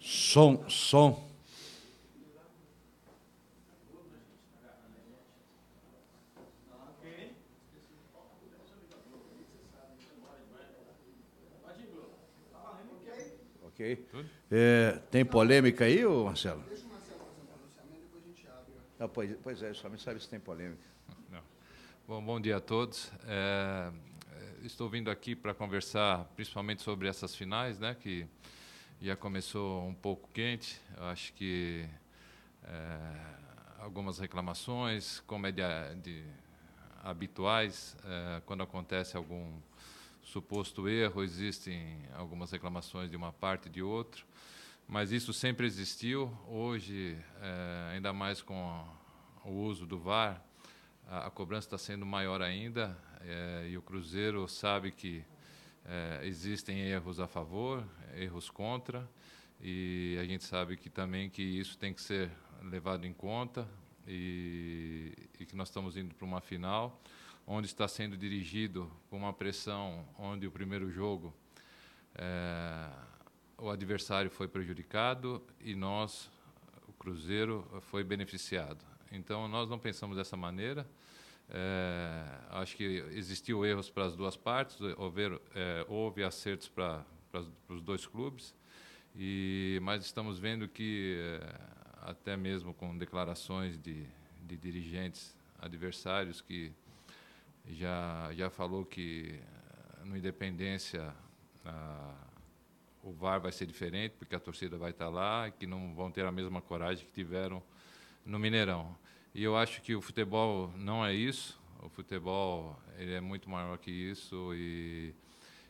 som, som. Ok. É, tem polêmica aí, Marcelo? Deixa o Marcelo fazer um pronunciamento, depois a gente abre. Ah, pois, pois é, me sabe se tem polêmica. Bom, bom dia a todos. É, é, estou vindo aqui para conversar principalmente sobre essas finais, né, que já começou um pouco quente. Eu acho que é, algumas reclamações, como é de, de habituais, é, quando acontece algum suposto erro, existem algumas reclamações de uma parte e de outra, mas isso sempre existiu. Hoje, é, ainda mais com o uso do VAR, a, a cobrança está sendo maior ainda é, e o Cruzeiro sabe que é, existem erros a favor, erros contra, e a gente sabe que também que isso tem que ser levado em conta e, e que nós estamos indo para uma final onde está sendo dirigido com uma pressão onde o primeiro jogo é, o adversário foi prejudicado e nós, o Cruzeiro, foi beneficiado. Então nós não pensamos dessa maneira. É, acho que existiu erros para as duas partes, é, houve acertos para, os dois clubes, e, mas estamos vendo que, é, até mesmo com declarações de, de dirigentes adversários, que já, já falou que é, no Independência a, o VAR vai ser diferente, porque a torcida vai estar lá, que não vão ter a mesma coragem que tiveram no Mineirão. E eu acho que o futebol não é isso. O futebol ele é muito maior que isso e,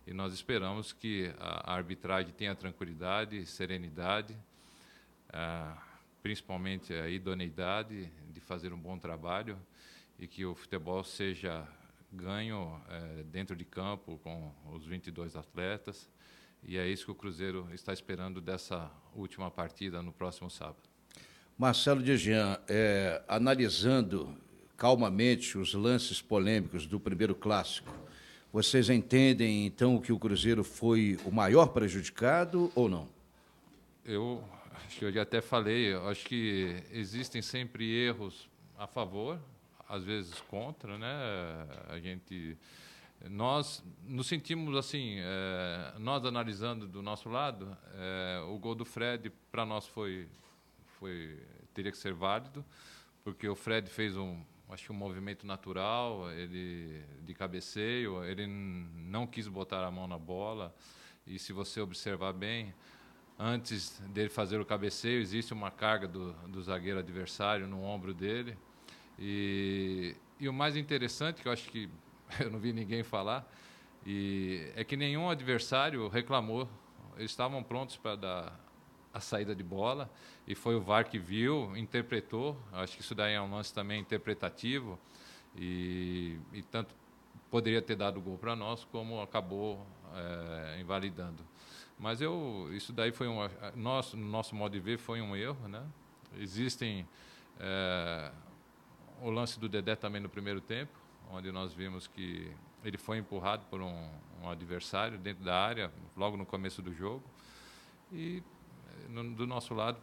e nós esperamos que a arbitragem tenha tranquilidade, serenidade, ah, principalmente a idoneidade de fazer um bom trabalho e que o futebol seja ganho eh, dentro de campo com os 22 atletas. E é isso que o Cruzeiro está esperando dessa última partida no próximo sábado. Marcelo Dejean, é, analisando calmamente os lances polêmicos do primeiro clássico, vocês entendem então que o Cruzeiro foi o maior prejudicado ou não? Eu acho que eu já até falei, acho que existem sempre erros a favor, às vezes contra, né? A gente nós nos sentimos assim, é, nós analisando do nosso lado, é, o gol do Fred para nós foi foi teria que ser válido, porque o Fred fez um acho que um movimento natural, ele de cabeceio, ele não quis botar a mão na bola. E se você observar bem, antes dele fazer o cabeceio, existe uma carga do, do zagueiro adversário no ombro dele. E, e o mais interessante, que eu acho que eu não vi ninguém falar, e é que nenhum adversário reclamou. Eles estavam prontos para dar a saída de bola e foi o VAR que viu, interpretou. Acho que isso daí é um lance também interpretativo e, e tanto poderia ter dado gol para nós como acabou é, invalidando. Mas eu, isso daí foi um, nosso, nosso modo de ver foi um erro, né? Existem é, o lance do Dedé também no primeiro tempo, onde nós vimos que ele foi empurrado por um, um adversário dentro da área logo no começo do jogo e no, do nosso lado,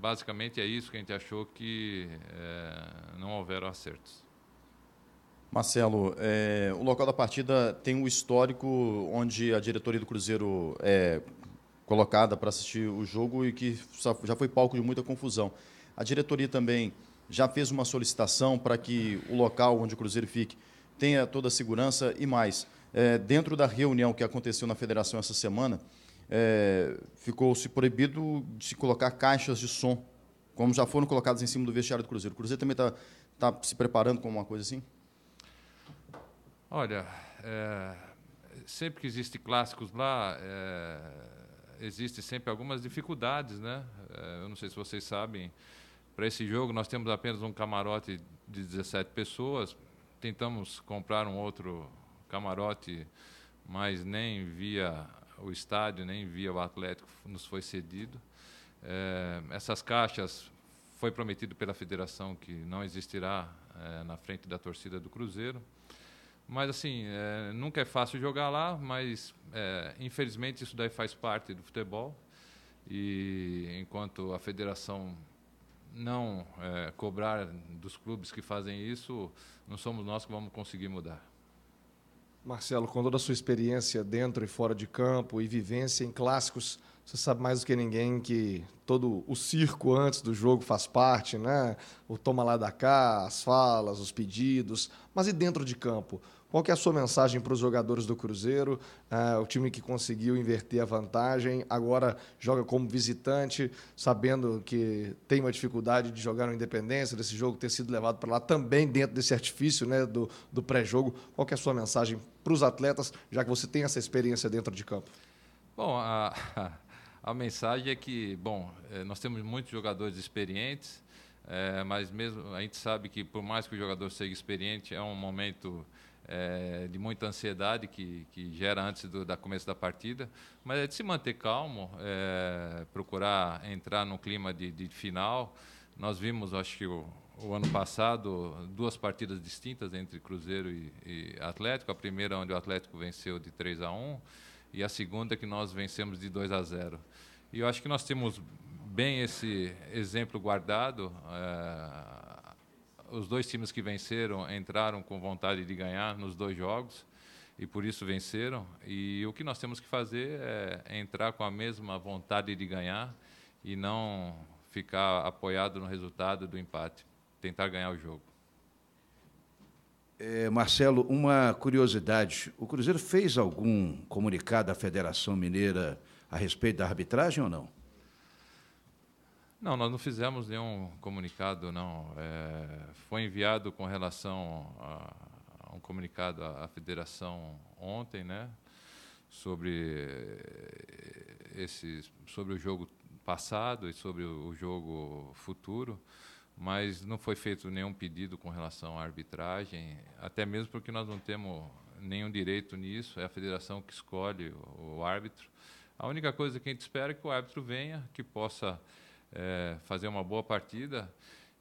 basicamente é isso que a gente achou que é, não houveram acertos. Marcelo, é, o local da partida tem um histórico onde a diretoria do Cruzeiro é colocada para assistir o jogo e que já foi palco de muita confusão. A diretoria também já fez uma solicitação para que o local onde o Cruzeiro fique tenha toda a segurança e mais. É, dentro da reunião que aconteceu na federação essa semana, é, ficou-se proibido de se colocar caixas de som, como já foram colocadas em cima do vestiário do Cruzeiro. O Cruzeiro também está tá se preparando com uma coisa assim? Olha, é, sempre que existem clássicos lá, é, existem sempre algumas dificuldades, né? É, eu não sei se vocês sabem, para esse jogo nós temos apenas um camarote de 17 pessoas, tentamos comprar um outro camarote, mas nem via o estádio, nem né, via o Atlético nos foi cedido. É, essas caixas foi prometido pela federação que não existirá é, na frente da torcida do Cruzeiro. Mas assim, é, nunca é fácil jogar lá, mas infelizmente isso daí faz parte do futebol. E enquanto a federação não cobrar dos clubes que fazem isso, não somos nós que vamos conseguir mudar. Marcelo, com toda a sua experiência dentro e fora de campo e vivência em clássicos, você sabe mais do que ninguém que todo o circo antes do jogo faz parte, né? O toma lá da cá, as falas, os pedidos. Mas e dentro de campo? Qual que é a sua mensagem para os jogadores do Cruzeiro? É, o time que conseguiu inverter a vantagem, agora joga como visitante, sabendo que tem uma dificuldade de jogar no Independência, desse jogo ter sido levado para lá também dentro desse artifício né, do, do pré-jogo. Qual que é a sua mensagem para os atletas, já que você tem essa experiência dentro de campo? Bom, a, a mensagem é que, bom, é, nós temos muitos jogadores experientes, é, mas mesmo a gente sabe que por mais que o jogador seja experiente, é um momento é, de muita ansiedade que, que gera antes do da começo da partida, mas é de se manter calmo, é, procurar entrar no clima de, de, final. Nós vimos, acho que o, o, ano passado, duas partidas distintas entre Cruzeiro e, e, Atlético. A primeira, onde o Atlético venceu de 3 a 1 e a segunda, que nós vencemos de 2 a 0 E eu acho que nós temos bem esse exemplo guardado. É, os dois times que venceram entraram com vontade de ganhar nos dois jogos e por isso venceram. E o que nós temos que fazer é entrar com a mesma vontade de ganhar e não ficar apoiado no resultado do empate, tentar ganhar o jogo. É, Marcelo, uma curiosidade: o Cruzeiro fez algum comunicado à Federação Mineira a respeito da arbitragem ou não? Não, nós não fizemos nenhum comunicado, não. É, foi enviado com relação a, a um comunicado à, à federação ontem, né? Sobre esse, sobre o jogo passado e sobre o jogo futuro, mas não foi feito nenhum pedido com relação à arbitragem, até mesmo porque nós não temos nenhum direito nisso, é a federação que escolhe o, o árbitro. A única coisa que a gente espera é que o árbitro venha, que possa é, fazer uma boa partida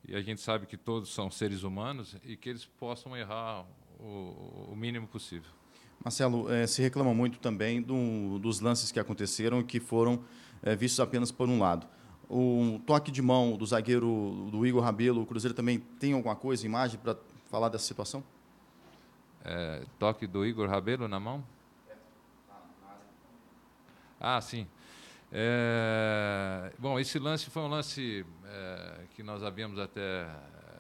e a gente sabe que todos são seres humanos e que eles possam errar o, o mínimo possível. Marcelo, é, se reclama muito também do, dos lances que aconteceram e que foram é, vistos apenas por um lado. O toque de mão do zagueiro do Igor Rabelo, o Cruzeiro também tem alguma coisa, imagem, para falar dessa situação? É, toque do Igor Rabelo na mão? Ah, sim. É, bom, esse lance foi um lance é, que nós havíamos até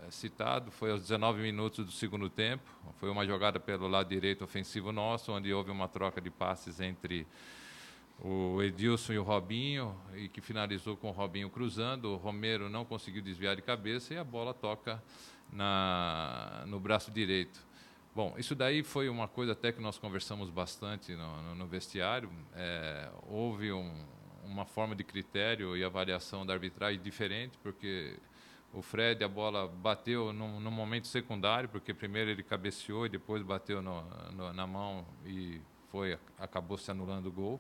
é, citado, foi aos 19 minutos do segundo tempo. Foi uma jogada pelo lado direito ofensivo nosso, onde houve uma troca de passes entre o Edilson e o Robinho, e que finalizou com o Robinho cruzando. O Romero não conseguiu desviar de cabeça e a bola toca na, no braço direito. Bom, isso daí foi uma coisa até que nós conversamos bastante no, no, no vestiário. É, houve um, uma forma de critério e avaliação da arbitragem diferente, porque o Fred, a bola bateu no momento secundário, porque primeiro ele cabeceou e depois bateu no, no, na mão e foi acabou se anulando o gol.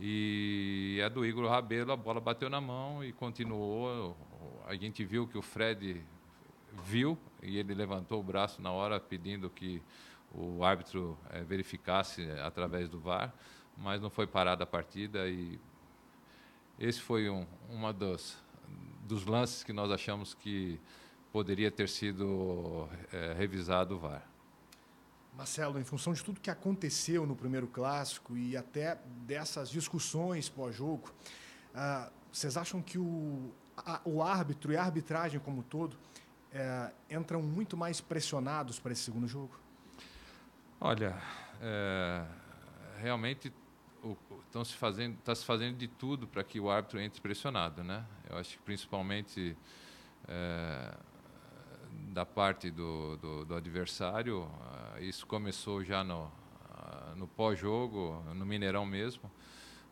E a é do Igor Rabelo, a bola bateu na mão e continuou. A gente viu que o Fred viu e ele levantou o braço na hora pedindo que o árbitro é, verificasse através do VAR, mas não foi parada a partida e esse foi um uma dos dos lances que nós achamos que poderia ter sido é, revisado o VAR. Marcelo, em função de tudo que aconteceu no primeiro clássico e até dessas discussões pós-jogo, uh, vocês acham que o, a, o árbitro e a arbitragem como um todo uh, entram muito mais pressionados para esse segundo jogo? Olha, é, realmente estão se fazendo, está se fazendo de tudo para que o árbitro entre pressionado, né? Eu acho que principalmente é, da parte do, do, do adversário, eh, isso começou já no, eh, no pós-jogo, no Mineirão mesmo.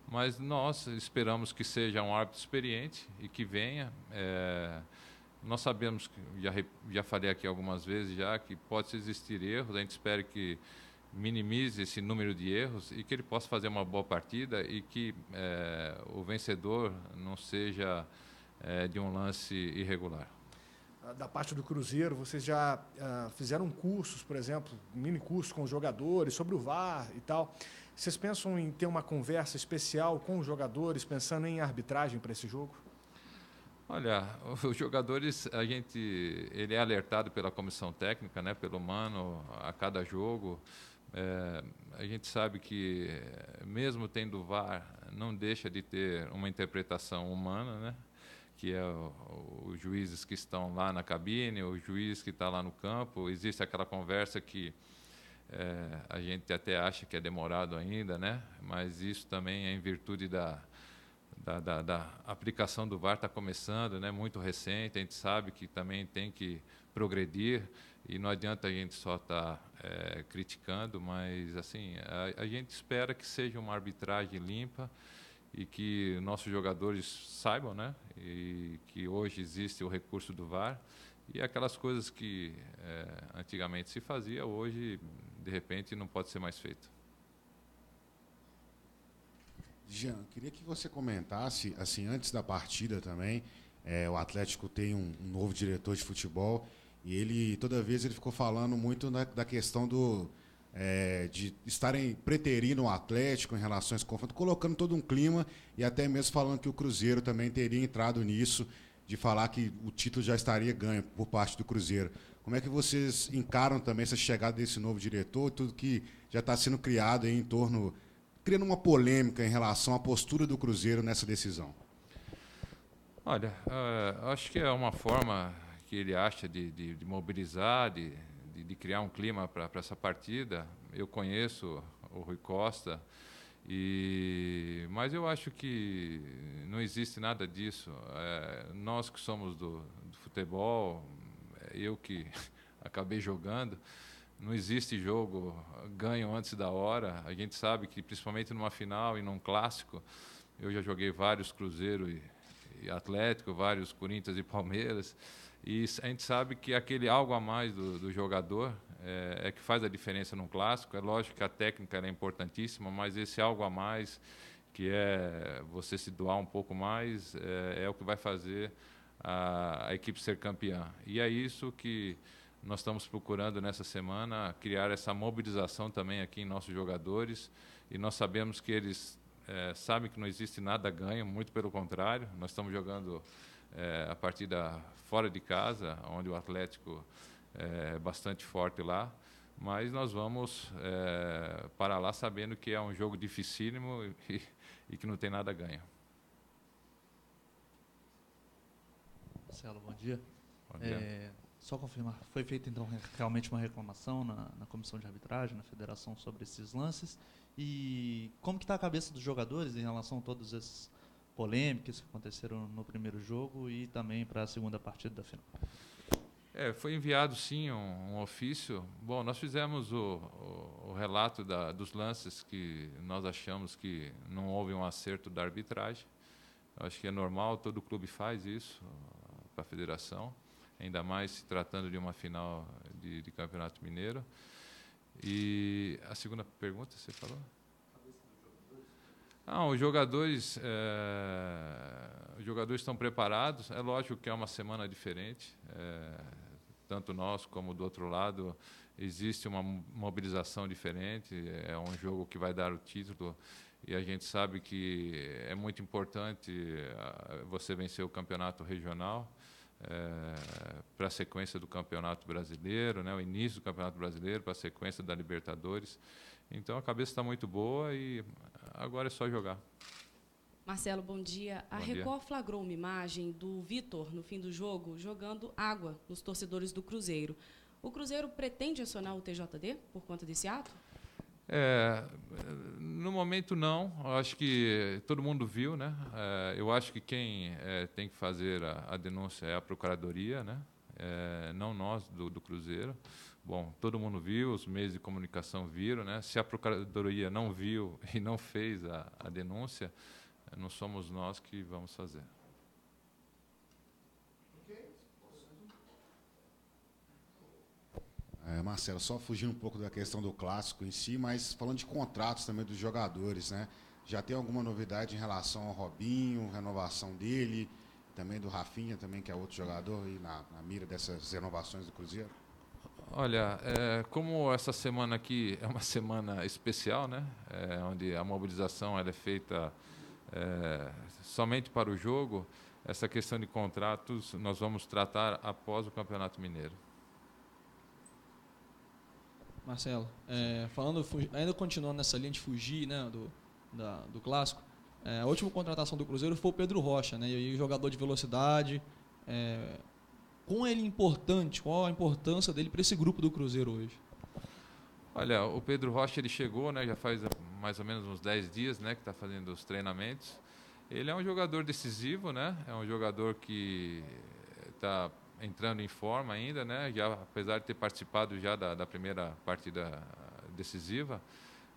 Mas nós esperamos que seja um árbitro experiente e que venha. É, nós sabemos, que, já, já falei aqui algumas vezes já, que pode existir erros, a gente espera que minimize esse número de erros e que ele possa fazer uma boa partida e que é, o vencedor não seja é, de um lance irregular. Ah, da parte do Cruzeiro, vocês já uh, fizeram cursos, por exemplo, mini curso com os jogadores sobre o VAR e tal. Vocês pensam em ter uma conversa especial com os jogadores, pensando em arbitragem para esse jogo? Olha, os jogadores, a gente, ele é alertado pela comissão técnica, né, pelo mano a cada jogo. É, a gente sabe que, mesmo tendo VAR, não deixa de ter uma interpretação humana, né? que é os juízes que estão lá na cabine, o juiz que está lá no campo. Existe aquela conversa que é, a gente até acha que é demorado ainda, né? mas isso também é em virtude da, da, da, da aplicação do VAR está começando, né? muito recente, a gente sabe que também tem que progredir. E não adianta a gente só tá, estar eh, é, criticando, mas assim a, a gente espera que seja uma arbitragem limpa e que nossos jogadores saibam, né? E que hoje existe o recurso do VAR e aquelas coisas que é, antigamente se fazia, hoje de repente não pode ser mais feito. Jean, queria que você comentasse, assim, antes da partida também, é, o Atlético tem um novo diretor de futebol e ele, toda vez, ele ficou falando muito na, da questão do, é, de estarem preterindo o Atlético em relação a esse confronto, colocando todo um clima e até mesmo falando que o Cruzeiro também teria entrado nisso, de falar que o título já estaria ganho por parte do Cruzeiro. Como é que vocês encaram também essa chegada desse novo diretor, tudo que já está sendo criado em torno, criando uma polêmica em relação à postura do Cruzeiro nessa decisão? Olha, uh, acho que é uma forma que ele acha de, de, de mobilizar, de, de, criar um clima para essa partida. Eu conheço o Rui Costa, e, mas eu acho que não existe nada disso. É, nós que somos do, do futebol, é, eu que acabei jogando, não existe jogo ganho antes da hora. A gente sabe que, principalmente numa final e num clássico, eu já joguei vários Cruzeiro e Atlético, vários Corinthians e Palmeiras. E a gente sabe que aquele algo a mais do, do jogador é, é, que faz a diferença num clássico. É lógico que a técnica é importantíssima, mas esse algo a mais, que é você se doar um pouco mais, é, é o que vai fazer a, a, equipe ser campeã. E é isso que nós estamos procurando nessa semana, criar essa mobilização também aqui em nossos jogadores. E nós sabemos que eles é, sabem que não existe nada ganho, muito pelo contrário. Nós estamos jogando é, a partida fora de casa, onde o Atlético é, é bastante forte lá. Mas nós vamos é, para lá sabendo que é um jogo dificílimo e, e que não tem nada ganho. Marcelo, bom dia. Bom dia. É, só confirmar, foi feita então realmente uma reclamação na, na comissão de arbitragem, na federação, sobre esses lances. E como que está a cabeça dos jogadores em relação a todas essas polêmicas que aconteceram no primeiro jogo e também para a segunda partida da final? É, foi enviado sim um, um, ofício. Bom, nós fizemos o, o, o relato da, dos lances que nós achamos que não houve um acerto da arbitragem. Eu acho que é normal, todo clube faz isso para a federação, ainda mais se tratando de uma final de, de campeonato mineiro. E a segunda pergunta, você falou? Ah, os jogadores, é, os jogadores estão preparados. É lógico que é uma semana diferente, é, tanto nós como do outro lado existe uma mobilização diferente. É um jogo que vai dar o título e a gente sabe que é muito importante eh, você vencer o campeonato regional. Eh, para a sequência do Campeonato Brasileiro, né, o início do Campeonato Brasileiro, para a sequência da Libertadores. Então a cabeça está muito boa e agora é só jogar. Marcelo, bom dia. Bom a Record dia. flagrou uma imagem do Vitor no fim do jogo jogando água nos torcedores do Cruzeiro. O Cruzeiro pretende acionar o TJD por conta desse ato? É, no momento, não. Eu acho que todo mundo viu, né? É, eu acho que quem é, tem que fazer a, a, denúncia é a Procuradoria, né? É, não nós, do, do, Cruzeiro. Bom, todo mundo viu, os meios de comunicação viram, né? Se a Procuradoria não viu e não fez a, a denúncia, não somos nós que vamos fazer. Marcelo, só fugindo um pouco da questão do clássico em si, mas falando de contratos também dos jogadores, né? Já tem alguma novidade em relação ao Robinho, renovação dele, também do Rafinha, também, que é outro jogador, e na, na mira dessas renovações do Cruzeiro? Olha, é, como essa semana aqui é uma semana especial, né? É, onde a mobilização é feita é, somente para o jogo, essa questão de contratos nós vamos tratar após o Campeonato Mineiro. Marcelo, é, falando, ainda continuando nessa linha de fugir né, do, da, do clássico, é, a última contratação do Cruzeiro foi o Pedro Rocha, né? E jogador de velocidade. É, com ele é importante, qual a importância dele para esse grupo do Cruzeiro hoje? Olha, o Pedro Rocha ele chegou, né? Já faz mais ou menos uns 10 dias, né? Que está fazendo os treinamentos. Ele é um jogador decisivo, né? É um jogador que está entrando em forma ainda, né? Já, apesar de ter participado já da, da primeira partida decisiva,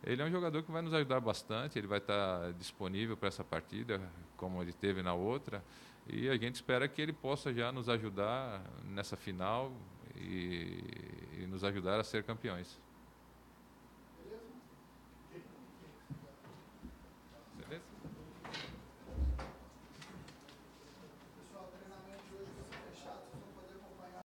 ele é um jogador que vai nos ajudar bastante, ele vai estar disponível para essa partida, como ele teve na outra, e a gente espera que ele possa já nos ajudar nessa final e, e nos ajudar a ser campeões.